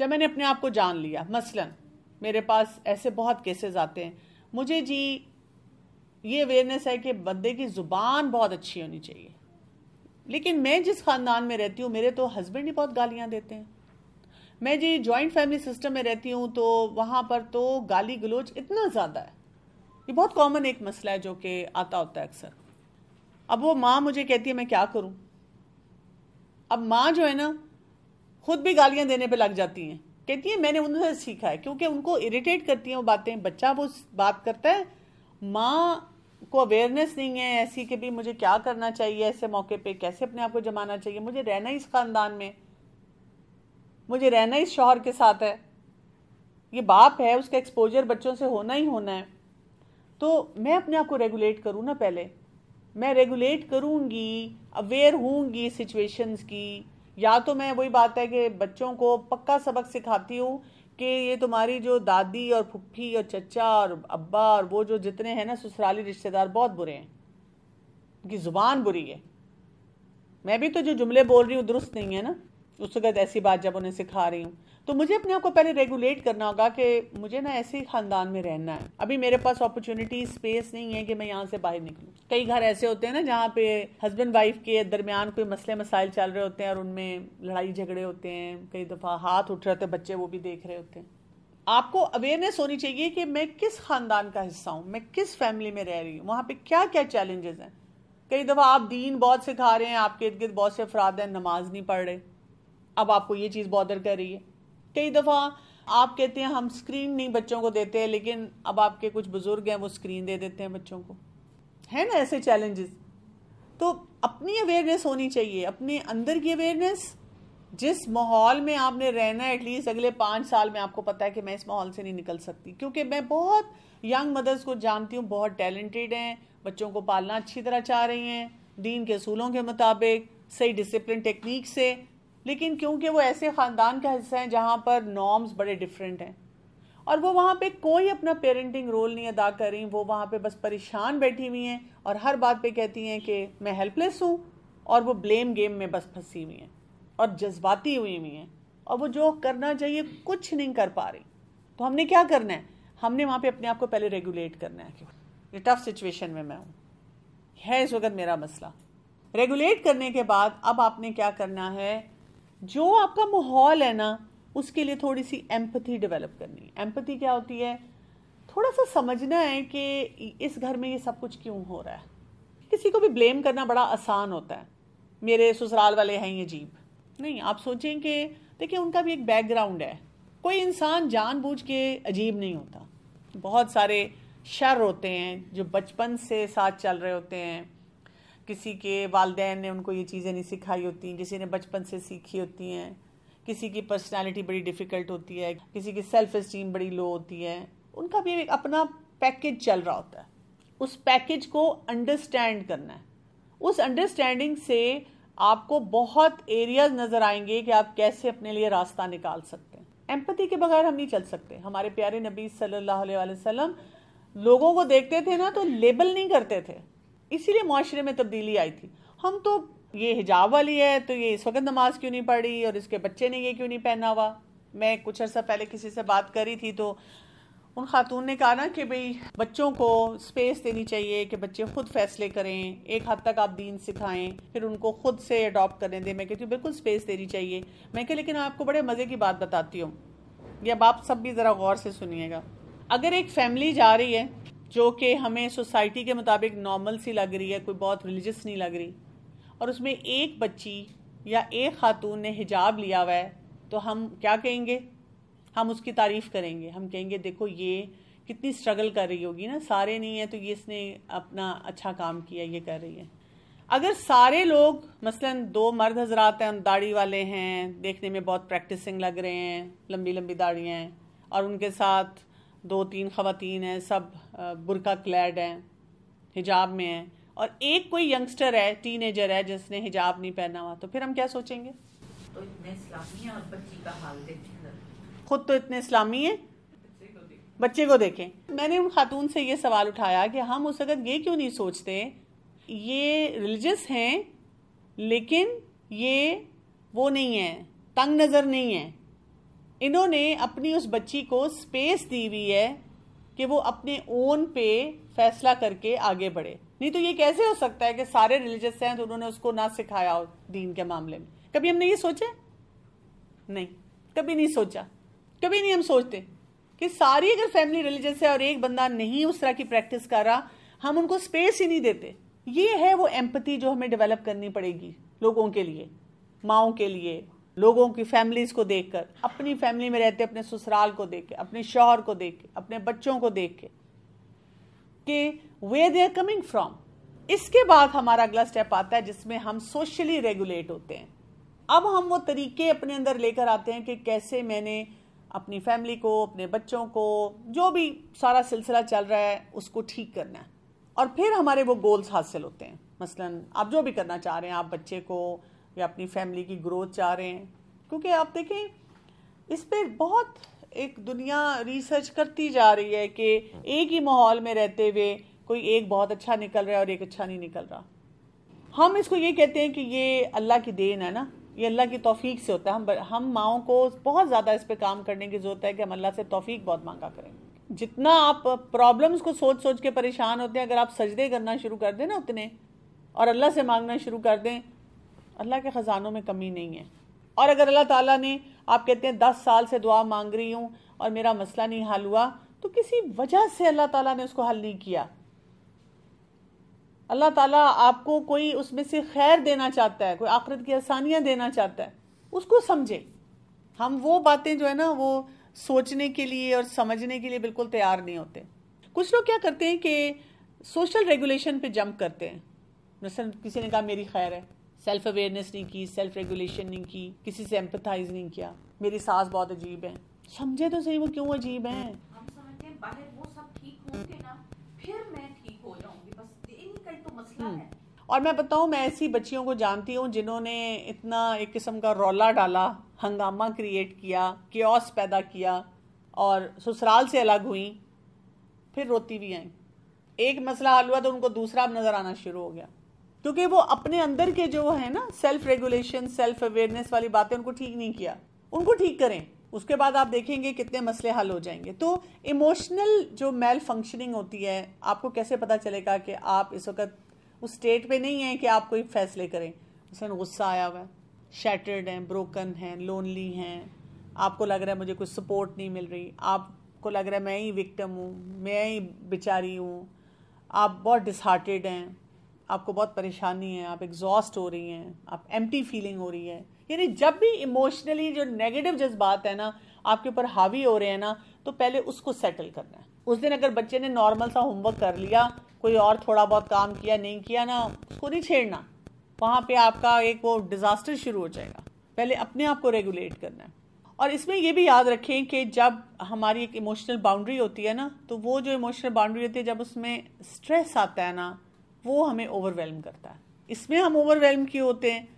जब मैंने अपने आप को जान लिया मसलन मेरे पास ऐसे बहुत केसेस आते हैं मुझे जी ये अवेयरनेस है कि बंदे की ज़ुबान बहुत अच्छी होनी चाहिए लेकिन मैं जिस ख़ानदान में रहती हूँ मेरे तो हस्बैंड ही बहुत गालियाँ देते हैं मैं जी जॉइंट फैमिली सिस्टम में रहती हूँ तो वहाँ पर तो गाली गलोच इतना ज़्यादा है ये बहुत कॉमन एक मसला है जो कि आता होता है अक्सर अब वो माँ मुझे कहती है मैं क्या करूँ अब माँ जो है ना खुद भी गालियां देने पर लग जाती हैं कहती हैं मैंने उनसे सीखा है क्योंकि उनको इरिटेट करती हैं वो बातें बच्चा वो बात करता है माँ को अवेयरनेस नहीं है ऐसी कि भी मुझे क्या करना चाहिए ऐसे मौके पे कैसे अपने आप को जमाना चाहिए मुझे रहना इस ख़ानदान में मुझे रहना इस शोहर के साथ है ये बाप है उसका एक्सपोजर बच्चों से होना ही होना है तो मैं अपने आप को रेगुलेट करूँ ना पहले मैं रेगुलेट करूँगी अवेयर होंगी सिचुएशंस की या तो मैं वही बात है कि बच्चों को पक्का सबक सिखाती हूँ कि ये तुम्हारी जो दादी और फुप्फी और चचा और अब्बा और वो जो जितने हैं ना ससुराली रिश्तेदार बहुत बुरे हैं उनकी ज़ुबान बुरी है मैं भी तो जो जुमले बोल रही हूँ दुरुस्त नहीं है ना उस वक्त ऐसी बात जब उन्हें सिखा रही हूँ तो मुझे अपने आप को पहले रेगुलेट करना होगा कि मुझे ना ऐसे ही ख़ानदान में रहना है अभी मेरे पास अपॉर्चुनिटी स्पेस नहीं है कि मैं यहाँ से बाहर निकलूँ कई घर ऐसे होते हैं ना जहाँ पे हस्बैंड वाइफ के दरमियान कोई मसले मसाइल चल रहे होते हैं और उनमें लड़ाई झगड़े होते हैं कई दफ़ा हाथ उठ रहे होते हैं बच्चे वो भी देख रहे होते हैं आपको अवेयरनेस होनी चाहिए कि मैं किस ख़ानदान का हिस्सा हूँ मैं किस फैमिली में रह रही हूँ वहाँ पर क्या क्या चैलेंजेस हैं कई दफ़ा आप दीन बहुत सिखा रहे हैं आपके इर्द गिर्द बहुत से अफराद हैं नमाज नहीं पढ़ रहे अब आपको ये चीज़ बॉदर कर रही है कई दफ़ा आप कहते हैं हम स्क्रीन नहीं बच्चों को देते हैं लेकिन अब आपके कुछ बुज़ुर्ग हैं वो स्क्रीन दे देते हैं बच्चों को है ना ऐसे चैलेंजेस तो अपनी अवेयरनेस होनी चाहिए अपने अंदर की अवेयरनेस जिस माहौल में आपने रहना है एटलीस्ट अगले पाँच साल में आपको पता है कि मैं इस माहौल से नहीं निकल सकती क्योंकि मैं बहुत यंग मदर्स को जानती हूँ बहुत टैलेंटेड हैं बच्चों को पालना अच्छी तरह चाह रही हैं दीन के असूलों के मुताबिक सही डिसिप्लिन टेक्निक से लेकिन क्योंकि वो ऐसे ख़ानदान का हिस्सा हैं जहाँ पर नॉर्म्स बड़े डिफरेंट हैं और वो वहाँ पे कोई अपना पेरेंटिंग रोल नहीं अदा कर रही वो वहाँ पे बस परेशान बैठी हुई हैं और हर बात पे कहती हैं कि मैं हेल्पलेस हूँ और वो ब्लेम गेम में बस फंसी हुई हैं और जज्बाती हुई हुई हैं और वो जो करना चाहिए कुछ नहीं कर पा रही तो हमने क्या करना है हमने वहाँ पे अपने आप को पहले रेगुलेट करना है ये टफ सिचुएशन में मैं हूँ है इस वक्त मेरा मसला रेगुलेट करने के बाद अब आपने क्या करना है जो आपका माहौल है ना उसके लिए थोड़ी सी एम्पथी डेवलप करनी है एम्पथी क्या होती है थोड़ा सा समझना है कि इस घर में ये सब कुछ क्यों हो रहा है किसी को भी ब्लेम करना बड़ा आसान होता है मेरे ससुराल वाले हैं ये जीप नहीं आप सोचें कि देखिए उनका भी एक बैकग्राउंड है कोई इंसान जानबूझ के अजीब नहीं होता बहुत सारे शर होते हैं जो बचपन से साथ चल रहे होते हैं किसी के वालदेन ने उनको ये चीज़ें नहीं सिखाई होती हैं किसी ने बचपन से सीखी होती हैं किसी की पर्सनैलिटी बड़ी डिफ़िकल्ट होती है किसी की सेल्फ इस्टीम बड़ी लो होती है उनका भी एक अपना पैकेज चल रहा होता है उस पैकेज को अंडरस्टैंड करना है उस अंडरस्टैंडिंग से आपको बहुत एरियाज नज़र आएंगे कि आप कैसे अपने लिए रास्ता निकाल सकते हैं एम्पति के बगैर हम नहीं चल सकते हमारे प्यारे नबी सल्लल्लाहु अलैहि वसल्लम लोगों को देखते थे ना तो लेबल नहीं करते थे इसीलिए माशरे में तब्दीली आई थी हम तो ये हिजाब वाली है तो ये इस वक्त नमाज क्यों नहीं पढ़ी और इसके बच्चे ने ये क्यों नहीं पहना हुआ मैं कुछ अर्सा पहले किसी से बात करी थी तो उन खातून ने कहा ना कि भाई बच्चों को स्पेस देनी चाहिए कि बच्चे खुद फैसले करें एक हद तक आप दीन सिखाएं फिर उनको खुद से अडॉप्ट करने दें मैं कहती हूँ बिल्कुल स्पेस देनी चाहिए मैं कह लेकिन आपको बड़े मज़े की बात बताती हूँ ये अब आप सब भी ज़रा गौर से सुनिएगा अगर एक फैमिली जा रही है जो कि हमें सोसाइटी के मुताबिक नॉर्मल सी लग रही है कोई बहुत रिलीजियस नहीं लग रही और उसमें एक बच्ची या एक खातून ने हिजाब लिया हुआ है तो हम क्या कहेंगे हम उसकी तारीफ़ करेंगे हम कहेंगे देखो ये कितनी स्ट्रगल कर रही होगी ना सारे नहीं है तो ये इसने अपना अच्छा काम किया ये कर रही है अगर सारे लोग मसलन दो मर्द हजरात हैं दाढ़ी वाले हैं देखने में बहुत प्रैक्टिसिंग लग रहे हैं लंबी लंबी दाढ़ियाँ हैं और उनके साथ दो तीन ख़वातीन हैं सब बुरका क्लैड हैं हिजाब में हैं और एक कोई यंगस्टर है टीनेजर है जिसने हिजाब नहीं पहना हुआ तो फिर हम क्या सोचेंगे तो खुद तो इतने इस्लामी हैं बच्चे को देखें मैंने उन खातून से ये सवाल उठाया कि हम उस वक़्त ये क्यों नहीं सोचते ये रिलीजस हैं लेकिन ये वो नहीं है तंग नज़र नहीं है इन्होंने अपनी उस बच्ची को स्पेस दी हुई है कि वो अपने ओन पे फैसला करके आगे बढ़े नहीं तो ये कैसे हो सकता है कि सारे रिलीजियस हैं तो उन्होंने उसको ना सिखाया हो दीन के मामले में कभी हमने ये सोचा नहीं कभी नहीं सोचा कभी नहीं हम सोचते कि सारी अगर फैमिली रिलीजियस है और एक बंदा नहीं उस तरह की प्रैक्टिस कर रहा हम उनको स्पेस ही नहीं देते ये है वो एम्पति जो हमें डेवलप करनी पड़ेगी लोगों के लिए माओ के लिए लोगों की फैमिलीज को देखकर अपनी फैमिली में रहते अपने ससुराल को देख के अपने शौहर को देख के अपने बच्चों को देख के कि where they are coming from इसके बाद हमारा अगला स्टेप आता है जिसमें हम सोशली रेगुलेट होते हैं अब हम वो तरीके अपने अंदर लेकर आते हैं कि कैसे मैंने अपनी फैमिली को अपने बच्चों को जो भी सारा सिलसिला चल रहा है उसको ठीक करना है और फिर हमारे वो गोल्स हासिल होते हैं मसलन आप जो भी करना चाह रहे हैं आप बच्चे को या अपनी फैमिली की ग्रोथ चाह रहे हैं क्योंकि आप देखें इस पर बहुत एक दुनिया रिसर्च करती जा रही है कि एक ही माहौल में रहते हुए कोई एक बहुत अच्छा निकल रहा है और एक अच्छा नहीं निकल रहा हम इसको ये कहते हैं कि ये अल्लाह की देन है ना ये अल्लाह की तोफ़ीक से होता है हम हम माओं को बहुत ज़्यादा इस पर काम करने की ज़रूरत है कि हम अल्लाह से तोफ़ीक बहुत मांगा करें जितना आप प्रॉब्लम्स को सोच सोच के परेशान होते हैं अगर आप सजदे करना शुरू कर दें ना उतने और अल्लाह से मांगना शुरू कर दें अल्लाह के ख़ज़ानों में कमी नहीं है और अगर अल्लाह ताला ने आप कहते हैं दस साल से दुआ मांग रही हूँ और मेरा मसला नहीं हल हुआ तो किसी वजह से अल्लाह ताला ने उसको हल नहीं किया अल्लाह ताला आपको कोई उसमें से खैर देना चाहता है कोई आखिरत की आसानियाँ देना चाहता है उसको समझे हम वो बातें जो है ना वो सोचने के लिए और समझने के लिए बिल्कुल तैयार नहीं होते कुछ लोग क्या करते हैं कि सोशल रेगुलेशन पे जंप करते हैं जैसे किसी ने कहा मेरी खैर है सेल्फ अवेयरनेस नहीं की सेल्फ रेगुलेशन नहीं की किसी से एम्पथाइज नहीं किया मेरी सास बहुत अजीब है समझे तो सही वो क्यों अजीब तो हम्म। है हैं और मैं बताऊं मैं ऐसी बच्चियों को जानती हूँ जिन्होंने इतना एक किस्म का रौला डाला हंगामा क्रिएट किया क्योस पैदा किया और ससुराल से अलग हुई फिर रोती भी आई एक मसला हल हुआ तो उनको दूसरा नज़र आना शुरू हो गया क्योंकि वो अपने अंदर के जो है ना सेल्फ रेगुलेशन सेल्फ अवेयरनेस वाली बातें उनको ठीक नहीं किया उनको ठीक करें उसके बाद आप देखेंगे कितने मसले हल हो जाएंगे तो इमोशनल जो मेल फंक्शनिंग होती है आपको कैसे पता चलेगा कि आप इस वक्त उस स्टेट पे नहीं है कि आप कोई फैसले करें उसमें गुस्सा आया हुआ है शैटर्ड हैं ब्रोकन हैं लोनली हैं आपको लग रहा है मुझे कोई सपोर्ट नहीं मिल रही आपको लग रहा है मैं ही विक्टम हूँ मैं ही बेचारी हूँ आप बहुत डिसहार्टेड हैं आपको बहुत परेशानी है आप एग्जॉस्ट हो रही हैं आप एम्प्टी फीलिंग हो रही है यानी जब भी इमोशनली जो नेगेटिव जज्बात है ना आपके ऊपर हावी हो रहे हैं ना तो पहले उसको सेटल करना है उस दिन अगर बच्चे ने नॉर्मल सा होमवर्क कर लिया कोई और थोड़ा बहुत काम किया नहीं किया ना उसको नहीं छेड़ना वहां पे आपका एक वो डिज़ास्टर शुरू हो जाएगा पहले अपने आप को रेगुलेट करना है और इसमें ये भी याद रखें कि जब हमारी एक इमोशनल बाउंड्री होती है ना तो वो जो इमोशनल बाउंड्री होती है जब उसमें स्ट्रेस आता है ना वो हमें ओवरवेलम करता है इसमें हम ओवरवेलम क्यों होते हैं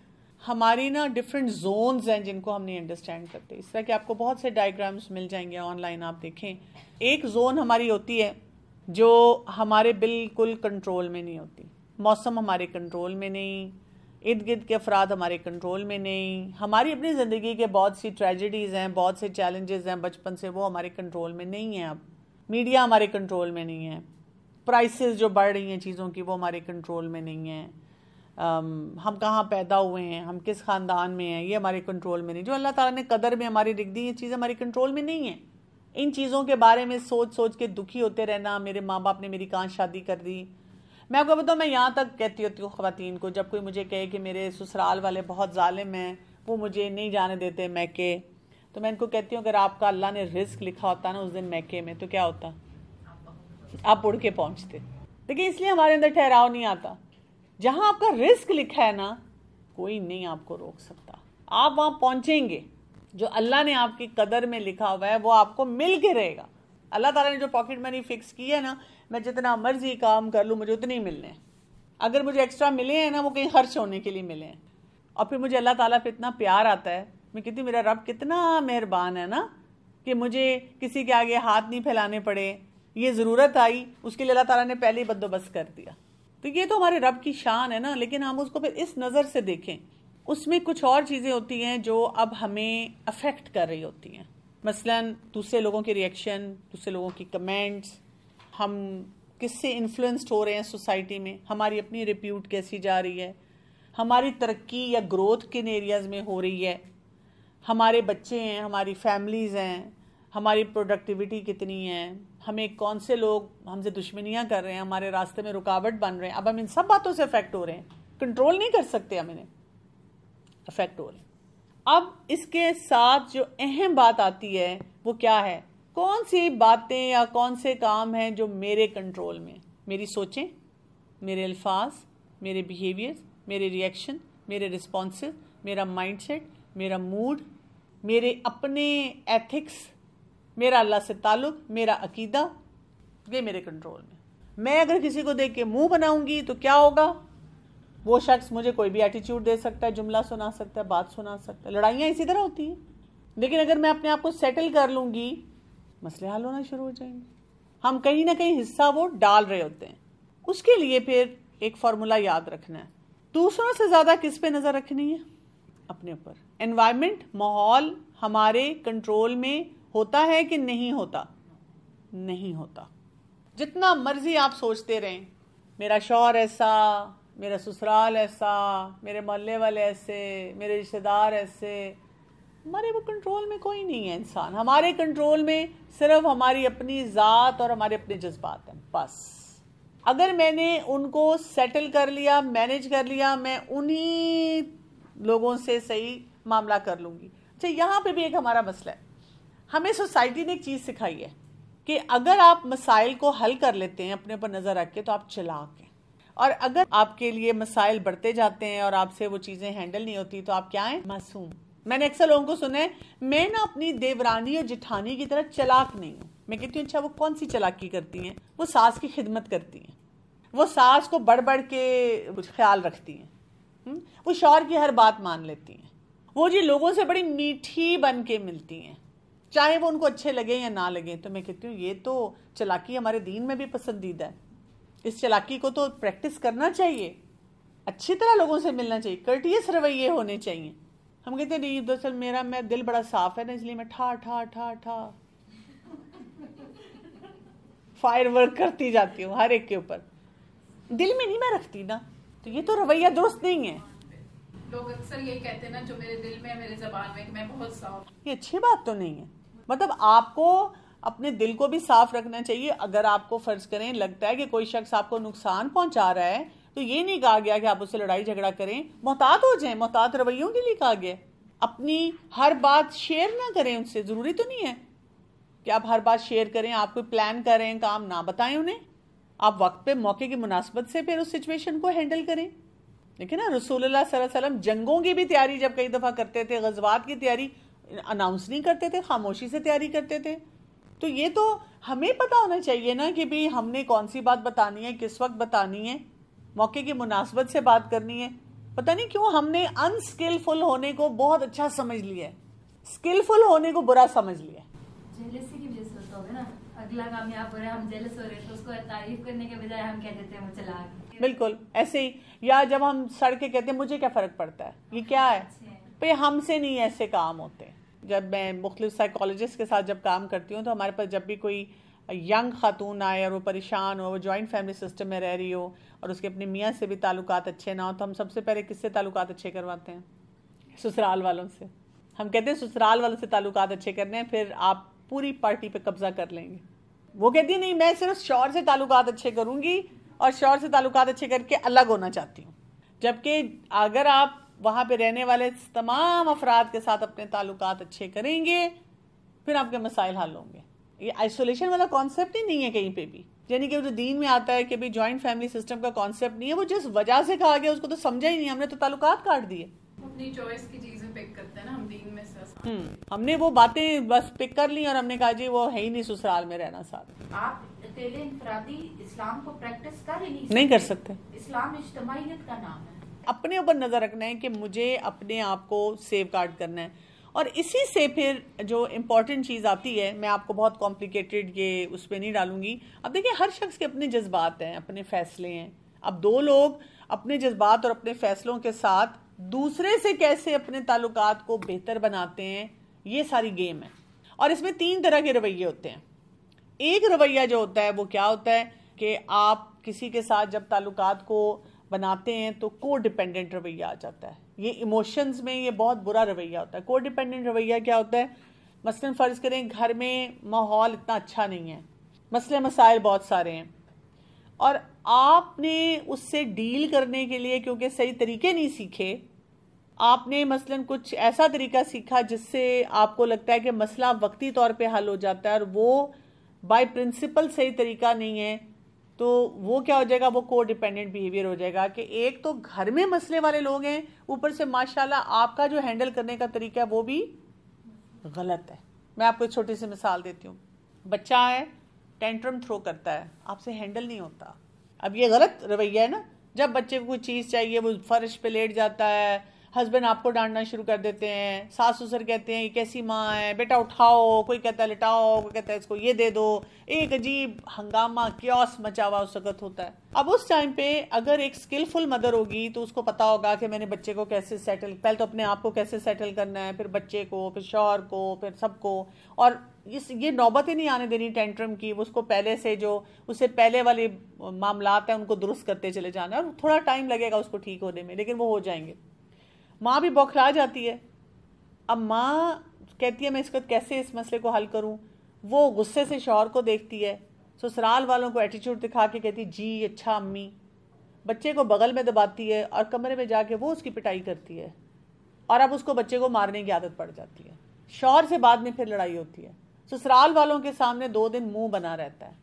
हमारी ना डिफरेंट जोन्स हैं जिनको हम नहीं अंडरस्टैंड करते इस तरह के आपको बहुत से डायग्राम्स मिल जाएंगे ऑनलाइन आप देखें एक जोन हमारी होती है जो हमारे बिल्कुल कंट्रोल में नहीं होती मौसम हमारे कंट्रोल में नहीं इर्द गिर्द के अफराद हमारे कंट्रोल में नहीं हमारी अपनी ज़िंदगी के बहुत सी ट्रेजिडीज़ हैं बहुत से चैलेंजेस हैं बचपन से वो हमारे कंट्रोल में नहीं है अब मीडिया हमारे कंट्रोल में नहीं है प्राइसेस जो बढ़ रही हैं चीज़ों की वो हमारे कंट्रोल में नहीं है um, हम कहाँ पैदा हुए हैं हम किस ख़ानदान में हैं ये हमारे कंट्रोल में नहीं जो अल्लाह ताला ने कदर में हमारी लिख दी ये चीज़ें हमारे कंट्रोल में नहीं है इन चीज़ों के बारे में सोच सोच के दुखी होते रहना मेरे माँ बाप ने मेरी कहाँ शादी कर दी मैं आपको बताऊँ मैं यहाँ तक कहती होती हूँ ख़वान को जब कोई मुझे कहे कि मेरे ससुराल वाले बहुत ालिम हैं वो मुझे नहीं जाने देते मैके तो मैं इनको कहती हूँ अगर आपका अल्लाह ने रिस्क लिखा होता ना उस दिन मैके में तो क्या होता आप उड़ के पहुंचते देखिए इसलिए हमारे अंदर ठहराव नहीं आता जहां आपका रिस्क लिखा है ना कोई नहीं आपको रोक सकता आप वहां पहुंचेंगे जो अल्लाह ने आपकी कदर में लिखा हुआ है वो आपको मिल के रहेगा अल्लाह ताला ने जो पॉकेट मनी फिक्स की है ना मैं जितना मर्जी काम कर लूँ मुझे उतने ही मिलने हैं अगर मुझे एक्स्ट्रा मिले हैं ना वो कहीं खर्च होने के लिए मिले हैं और फिर मुझे अल्लाह ताला पे इतना प्यार आता है मैं कहती मेरा रब कितना मेहरबान है ना कि मुझे किसी के आगे हाथ नहीं फैलाने पड़े ये ज़रूरत आई उसके लिए अल्लाह ताला ने पहले ही बंदोबस्त कर दिया तो ये तो हमारे रब की शान है ना लेकिन हम उसको फिर इस नज़र से देखें उसमें कुछ और चीज़ें होती हैं जो अब हमें अफेक्ट कर रही होती हैं मसलन दूसरे लोगों के रिएक्शन दूसरे लोगों की कमेंट्स हम किससे इन्फ्लुएंस्ड हो रहे हैं सोसाइटी में हमारी अपनी रिप्यूट कैसी जा रही है हमारी तरक्की या ग्रोथ किन एरियाज़ में हो रही है हमारे बच्चे हैं हमारी फैमिलीज़ हैं हमारी प्रोडक्टिविटी कितनी है हमें कौन से लोग हमसे दुश्मनियाँ कर रहे हैं हमारे रास्ते में रुकावट बन रहे हैं अब हम इन सब बातों से अफेक्ट हो रहे हैं कंट्रोल नहीं कर सकते हम इन्हें अफेक्ट हो रहे हैं अब इसके साथ जो अहम बात आती है वो क्या है कौन सी बातें या कौन से काम हैं जो मेरे कंट्रोल में मेरी सोचें मेरे अल्फाज मेरे बिहेवियर्स मेरे रिएक्शन मेरे रिस्पॉन्स मेरा माइंडसेट मेरा मूड मेरे अपने एथिक्स मेरा अल्लाह से ताल्लुक मेरा अकीदा ये मेरे कंट्रोल में मैं अगर किसी को देख के मुंह बनाऊंगी तो क्या होगा वो शख्स मुझे कोई भी एटीट्यूड दे सकता है जुमला सुना सकता है बात सुना सकता है लड़ाइयाँ इसी तरह होती हैं लेकिन अगर मैं अपने आप को सेटल कर लूँगी मसले हल होना शुरू हो जाएंगे हम कहीं ना कहीं हिस्सा वो डाल रहे होते हैं उसके लिए फिर एक फार्मूला याद रखना है दूसरों से ज़्यादा किस पे नज़र रखनी है अपने ऊपर एनवायरमेंट माहौल हमारे कंट्रोल में होता है कि नहीं होता नहीं होता जितना मर्जी आप सोचते रहें मेरा शौहर ऐसा मेरा ससुराल ऐसा मेरे मोहल्ले वाले ऐसे मेरे रिश्तेदार ऐसे हमारे वो कंट्रोल में कोई नहीं है इंसान हमारे कंट्रोल में सिर्फ हमारी अपनी ज़ात और हमारे अपने जज्बात हैं बस अगर मैंने उनको सेटल कर लिया मैनेज कर लिया मैं उन्हीं लोगों से सही मामला कर लूँगी अच्छा यहाँ पे भी एक हमारा मसला है हमें सोसाइटी ने एक चीज़ सिखाई है कि अगर आप मसाइल को हल कर लेते हैं अपने ऊपर नज़र रख के तो आप चलाक हैं और अगर आपके लिए मसाइल बढ़ते जाते हैं और आपसे वो चीज़ें हैंडल नहीं होती तो आप क्या हैं मासूम मैंने अक्सर लोगों को सुना है मैं ना अपनी देवरानी और जिठानी की तरह चलाक नहीं हूं मैं कहती हूँ अच्छा वो कौन सी चलाकी करती हैं वो सास की खिदमत करती हैं वो सास को बढ़ बढ़ के ख्याल रखती हैं हम्म? वो शौर की हर बात मान लेती हैं वो जी लोगों से बड़ी मीठी बन के मिलती हैं चाहे वो उनको अच्छे लगे या ना लगे तो मैं कहती हूँ ये तो चलाकी हमारे दीन में भी पसंदीदा है इस चलाकी को तो प्रैक्टिस करना चाहिए अच्छी तरह लोगों से मिलना चाहिए कर्टियस रवैये होने चाहिए हम कहते हैं नहीं दरअसल मेरा मैं दिल बड़ा साफ है ना इसलिए मैं ठा ठा ठा ठा फायर वर्क करती जाती हूँ हर एक के ऊपर दिल में नहीं मैं रखती ना तो ये तो रवैया दुरुस्त नहीं है लोग अक्सर यही कहते हैं ना जो मेरे दिल में मेरे जबान में मैं बहुत साफ ये अच्छी बात तो नहीं है मतलब आपको अपने दिल को भी साफ रखना चाहिए अगर आपको फर्ज करें लगता है कि कोई शख्स आपको नुकसान पहुंचा रहा है तो ये नहीं कहा गया कि आप उससे लड़ाई झगड़ा करें मोहतात हो जाए मोहतात रवैयों के लिए कहा गया अपनी हर बात शेयर ना करें उनसे ज़रूरी तो नहीं है कि आप हर बात शेयर करें आप कोई प्लान करें काम ना बताएं उन्हें आप वक्त पे मौके की मुनासबत से फिर उस सिचुएशन को हैंडल करें देखिए ना रसूलुल्लाह सल्लल्लाहु अलैहि वसल्लम जंगों की भी तैयारी जब कई दफ़ा करते थे गजबात की तैयारी अनाउंस नहीं करते थे खामोशी से तैयारी करते थे तो ये तो हमें पता होना चाहिए ना कि भाई हमने कौन सी बात बतानी है किस वक्त बतानी है मौके की मुनासबत से बात करनी है पता नहीं क्यों हमने अनस्किलफुल होने को बहुत अच्छा समझ लिया स्किलफुल होने को बुरा समझ लिया तो बिल्कुल ऐसे ही या जब हम सड़के कहते हैं मुझे क्या फर्क पड़ता है ये क्या है पे अच्छा। हमसे नहीं ऐसे काम होते जब मैं मुख्तु साइकोलॉजिस्ट के साथ जब काम करती हूँ तो हमारे पास जब भी कोई यंग खातून आए और वो परेशान हो वो जॉइंट फैमिली सिस्टम में रह रही हो और उसके अपने मियाँ से भी ताल्लुक अच्छे ना हो तो हम सबसे पहले किससे ताल्लुक अच्छे करवाते हैं ससुराल वालों से हम कहते हैं ससुराल वालों से ताल्लुक अच्छे करने हैं फिर आप पूरी पार्टी पे कब्जा कर लेंगे वो कहती है नहीं मैं सिर्फ शौर से ताल्लुक अच्छे करूँगी और शौर से ताल्लुक अच्छे करके अलग होना चाहती हूँ जबकि अगर आप वहाँ पे रहने वाले तमाम अफराद के साथ अपने ताल्लुक अच्छे करेंगे फिर आपके मसाइल हल होंगे ये आइसोलेशन वाला कॉन्सेप्ट ही नहीं है कहीं पे भी यानी कि जो दीन में आता है कि भाई जॉइंट फैमिली सिस्टम का कॉन्सेप्ट नहीं है वो जिस वजह से कहा गया उसको तो समझा ही नहीं हमने तो ताल्लुक काट दिए अपनी चॉइस की चीजें पिक करते हैं ना हम दीन में से हम्म, हमने वो बातें बस पिक कर ली और हमने कहा जी वो है ही नहीं ससुराल में रहना साथ आप अकेले इस्लाम को प्रैक्टिस कर ही नहीं, नहीं कर सकते इस्लाम इज्तमाहीत का नाम है अपने ऊपर नज़र रखना है कि मुझे अपने आप को सेव गार्ड करना है और इसी से फिर जो इम्पॉर्टेंट चीज़ आती है मैं आपको बहुत कॉम्प्लिकेटेड ये उसमें नहीं डालूंगी अब देखिए हर शख्स के अपने जज्बात हैं अपने फैसले हैं अब दो लोग अपने जज्बात और अपने फैसलों के साथ दूसरे से कैसे अपने ताल्लुक को बेहतर बनाते हैं ये सारी गेम है और इसमें तीन तरह के रवैये होते हैं एक रवैया जो होता है वो क्या होता है कि आप किसी के साथ जब ताल्लुक को बनाते हैं तो को डिपेंडेंट रवैया आ जाता है ये इमोशंस में ये बहुत बुरा रवैया होता है को डिपेंडेंट रवैया क्या होता है मसलन फ़र्ज़ करें घर में माहौल इतना अच्छा नहीं है मसले मसाइल बहुत सारे हैं और आपने उससे डील करने के लिए क्योंकि सही तरीके नहीं सीखे आपने मसलन कुछ ऐसा तरीका सीखा जिससे आपको लगता है कि मसला वक्ती तौर पे हल हो जाता है और वो बाय प्रिंसिपल सही तरीका नहीं है तो वो क्या हो जाएगा वो को डिपेंडेंट बिहेवियर हो जाएगा कि एक तो घर में मसले वाले लोग हैं ऊपर से माशाल्लाह आपका जो हैंडल करने का तरीका है वो भी गलत है मैं आपको एक छोटी सी मिसाल देती हूँ बच्चा है टेंट्रम थ्रो करता है आपसे हैंडल नहीं होता अब ये गलत रवैया है ना जब बच्चे को कोई चीज़ चाहिए वो फर्श पे लेट जाता है हस्बैंड आपको डांटना शुरू कर देते हैं सास ससुर कहते हैं कैसी माँ है बेटा उठाओ कोई कहता है लिटाओ कोई कहता है इसको ये दे दो एक अजीब हंगामा क्योस मचा हुआ उस वक्त होता है अब उस टाइम पे अगर एक स्किलफुल मदर होगी तो उसको पता होगा कि मैंने बच्चे को कैसे सेटल पहले तो अपने आप को कैसे सेटल करना है फिर बच्चे को फिर शोहर को फिर सबको और इस ये ही नहीं आने देनी टेंट्रम की उसको पहले से जो उसे पहले वाले मामला हैं उनको दुरुस्त करते चले जाना है और थोड़ा टाइम लगेगा उसको ठीक होने में लेकिन वो हो जाएंगे माँ भी बौखला जाती है अब माँ कहती है मैं इसको कैसे इस मसले को हल करूँ वो गुस्से से शौहर को देखती है ससुराल वालों को एटीट्यूड दिखा के कहती जी अच्छा अम्मी बच्चे को बगल में दबाती है और कमरे में जाके वो उसकी पिटाई करती है और अब उसको बच्चे को मारने की आदत पड़ जाती है शौहर से बाद में फिर लड़ाई होती है ससुराल वालों के सामने दो दिन मुंह बना रहता है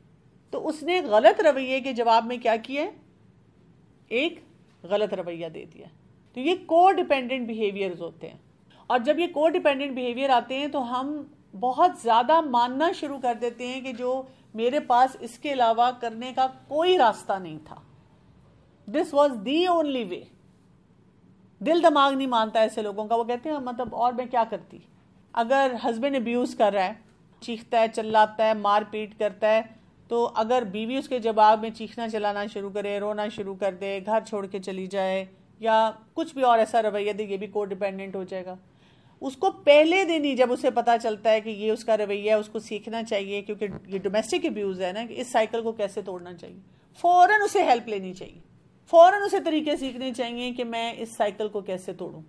तो उसने गलत रवैये के जवाब में क्या किया एक गलत रवैया दे दिया तो ये को डिपेंडेंट बिहेवियर्स होते हैं और जब ये को डिपेंडेंट बिहेवियर आते हैं तो हम बहुत ज़्यादा मानना शुरू कर देते हैं कि जो मेरे पास इसके अलावा करने का कोई रास्ता नहीं था this was the only way दिल दिमाग नहीं मानता ऐसे लोगों का वो कहते हैं मतलब और मैं क्या करती अगर हस्बैंड अब्यूज़ कर रहा है चीखता है चिल्लाता है मारपीट करता है तो अगर बीवी उसके जवाब में चीखना चलाना शुरू करे रोना शुरू कर दे घर छोड़ के चली जाए या कुछ भी और ऐसा रवैया दे ये भी को डिपेंडेंट हो जाएगा उसको पहले दिन ही जब उसे पता चलता है कि ये उसका रवैया है उसको सीखना चाहिए क्योंकि ये डोमेस्टिक अब्यूज़ है ना कि इस साइकिल को कैसे तोड़ना चाहिए फ़ौरन उसे हेल्प लेनी चाहिए फ़ौरन उसे तरीके सीखने चाहिए कि मैं इस साइकिल को कैसे तोड़ूँ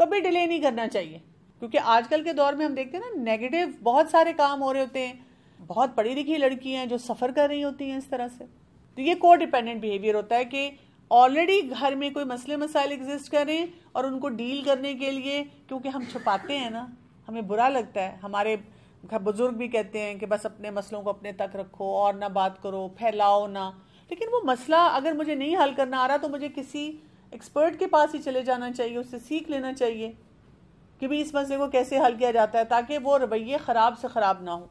कभी डिले नहीं करना चाहिए क्योंकि आजकल के दौर में हम देखते हैं ना नेगेटिव बहुत सारे काम हो रहे होते हैं बहुत पढ़ी लिखी लड़की हैं जो सफ़र कर रही होती हैं इस तरह से तो ये को डिपेंडेंट बिहेवियर होता है कि ऑलरेडी घर में कोई मसले मसाइल एग्जिस्ट करें और उनको डील करने के लिए क्योंकि हम छुपाते हैं ना हमें बुरा लगता है हमारे घर बुजुर्ग भी कहते हैं कि बस अपने मसलों को अपने तक रखो और ना बात करो फैलाओ ना लेकिन वो मसला अगर मुझे नहीं हल करना आ रहा तो मुझे किसी एक्सपर्ट के पास ही चले जाना चाहिए उससे सीख लेना चाहिए कि भी इस मसले को कैसे हल किया जाता है ताकि वो रवैये ख़राब से ख़राब ना हो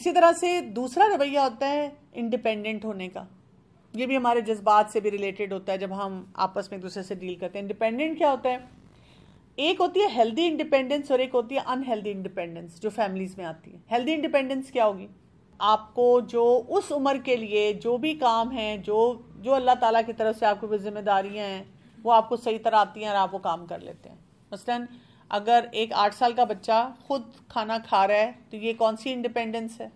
इसी तरह से दूसरा रवैया होता है इंडिपेंडेंट होने का ये भी हमारे जज्बात से भी रिलेटेड होता है जब हम आपस में एक दूसरे से डील करते हैं इंडिपेंडेंट क्या होता है एक होती है हेल्दी इंडिपेंडेंस और एक होती है अनहेल्दी इंडिपेंडेंस जो फैमिलीज में आती है हेल्दी इंडिपेंडेंस क्या होगी आपको जो उस उम्र के लिए जो भी काम है जो जो अल्लाह ताला की तरफ से आपको जिम्मेदारियां हैं वो आपको सही तरह आती हैं और आप वो काम कर लेते हैं मसलन अगर एक आठ साल का बच्चा खुद खाना खा रहा है तो ये कौन सी इंडिपेंडेंस है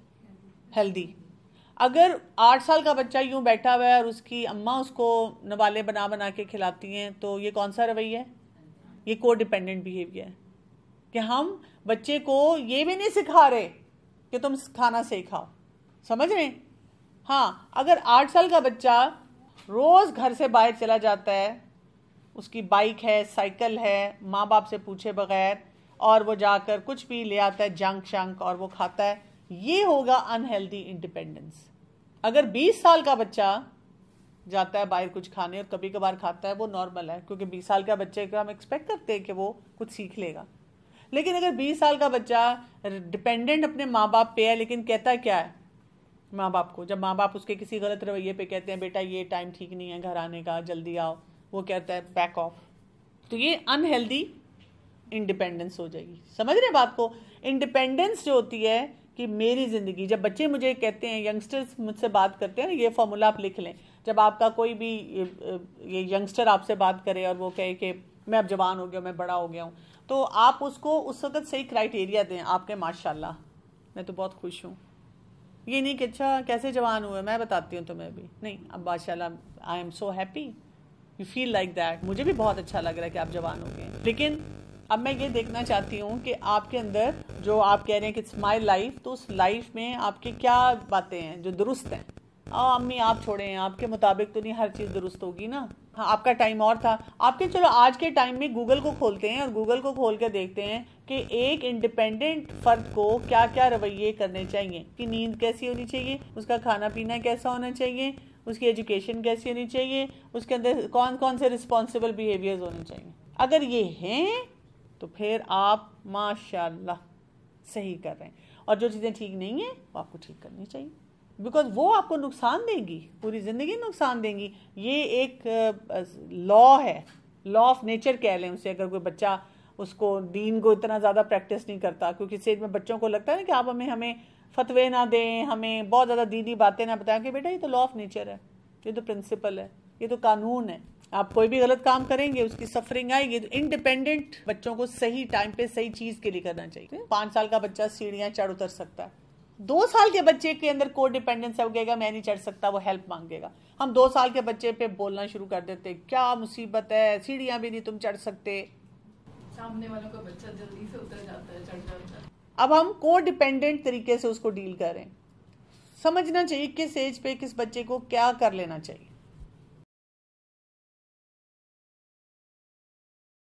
हेल्दी अगर आठ साल का बच्चा यूं बैठा हुआ है और उसकी अम्मा उसको नवाले बना बना के खिलाती हैं तो ये कौन सा रवैया है ये को डिपेंडेंट बिहेवियर है कि हम बच्चे को ये भी नहीं सिखा रहे कि तुम खाना सही खाओ समझ रहे हाँ अगर आठ साल का बच्चा रोज़ घर से बाहर चला जाता है उसकी बाइक है साइकिल है माँ बाप से पूछे बगैर और वो जाकर कुछ भी ले आता है जंक शंक और वो खाता है ये होगा अनहेल्दी इंडिपेंडेंस अगर 20 साल का बच्चा जाता है बाहर कुछ खाने और कभी कभार खाता है वो नॉर्मल है क्योंकि 20 साल का बच्चे का हम एक्सपेक्ट करते हैं कि वो कुछ सीख लेगा लेकिन अगर 20 साल का बच्चा डिपेंडेंट अपने माँ बाप पे है लेकिन कहता है क्या है माँ बाप को जब माँ बाप उसके किसी गलत रवैये पे कहते हैं बेटा ये टाइम ठीक नहीं है घर आने का जल्दी आओ वो कहता है बैक ऑफ तो ये अनहेल्दी इंडिपेंडेंस हो जाएगी समझ रहे बात को इंडिपेंडेंस जो होती है कि मेरी ज़िंदगी जब बच्चे मुझे कहते हैं यंगस्टर्स मुझसे बात करते हैं ना ये फॉर्मूला आप लिख लें जब आपका कोई भी ये यंगस्टर आपसे बात करे और वो कहे कि मैं अब जवान हो गया मैं बड़ा हो गया हूँ तो आप उसको उस वक्त सही क्राइटेरिया दें आपके माशाल्लाह मैं तो बहुत खुश हूँ ये नहीं कि अच्छा कैसे जवान हुए मैं बताती हूँ तुम्हें भी नहीं अब माशाला I am so happy you feel like that मुझे भी बहुत अच्छा लग रहा है कि आप जवान हो गए लेकिन अब मैं ये देखना चाहती हूँ कि आपके अंदर जो आप कह रहे हैं कि इट्स माई लाइफ तो उस लाइफ में आपके क्या बातें हैं जो दुरुस्त हैं हाँ अम्मी आप छोड़े हैं आपके मुताबिक तो नहीं हर चीज़ दुरुस्त होगी ना हाँ आपका टाइम और था आपके चलो आज के टाइम में गूगल को खोलते हैं और गूगल को खोल कर देखते हैं कि एक इंडिपेंडेंट फर्द को क्या क्या रवैये करने चाहिए कि नींद कैसी होनी चाहिए उसका खाना पीना कैसा होना चाहिए उसकी एजुकेशन कैसी होनी चाहिए उसके अंदर कौन कौन से रिस्पॉन्सिबल बिहेवियर्स होने चाहिए अगर ये हैं तो फिर आप माशाल्लाह सही कर रहे हैं और जो चीज़ें ठीक नहीं हैं वो आपको ठीक करनी चाहिए बिकॉज वो आपको नुकसान देंगी पूरी ज़िंदगी नुकसान देंगी ये एक लॉ है लॉ ऑफ नेचर कह लें उसे अगर कोई बच्चा उसको दीन को इतना ज़्यादा प्रैक्टिस नहीं करता क्योंकि स्टेज में बच्चों को लगता है ना कि आप हमें हमें फतवे ना दें हमें बहुत ज़्यादा दीनी बातें ना बताएं कि बेटा ये तो लॉ ऑफ नेचर है ये तो प्रिंसिपल है ये तो कानून है आप कोई भी गलत काम करेंगे उसकी सफरिंग आएगी तो इंडिपेंडेंट बच्चों को सही टाइम पे सही चीज के लिए करना चाहिए पांच साल का बच्चा सीढ़ियां चढ़ उतर सकता है दो साल के बच्चे के अंदर को डिपेंडेंस है वो कहेगा मैं नहीं चढ़ सकता वो हेल्प मांगेगा हम दो साल के बच्चे पे बोलना शुरू कर देते क्या मुसीबत है सीढ़ियाँ भी नहीं तुम चढ़ सकते सामने वालों का बच्चा जल्दी से उतर जाता है चढ़ जाता है अब हम को डिपेंडेंट तरीके से उसको डील करें समझना चाहिए किस एज पे किस बच्चे को क्या कर लेना चाहिए